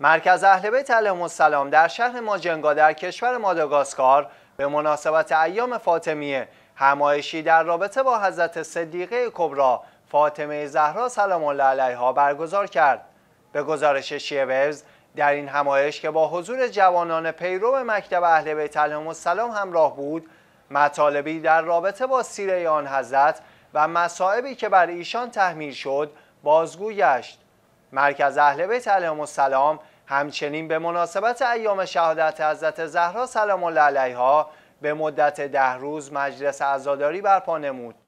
مرکز اهل بیت علیهم السلام در شهر ماجنگا در کشور ماداگاسکار به مناسبت ایام فاطمیه همایشی در رابطه با حضرت صدیقه کبرا فاطمه زهرا سلام الله علیها برگزار کرد به گزارش شیعه در این همایش که با حضور جوانان پیرو مکتب اهل بیت علیهم السلام همراه بود مطالبی در رابطه با سیره آن حضرت و مصائبی که بر ایشان تحمیل شد بازگو گشت مرکز اهل بیت علیهم السلام همچنین به مناسبت ایام شهادت حضرت زهرا سلام الله علیها به مدت ده روز مجلس عزاداری برپا نمود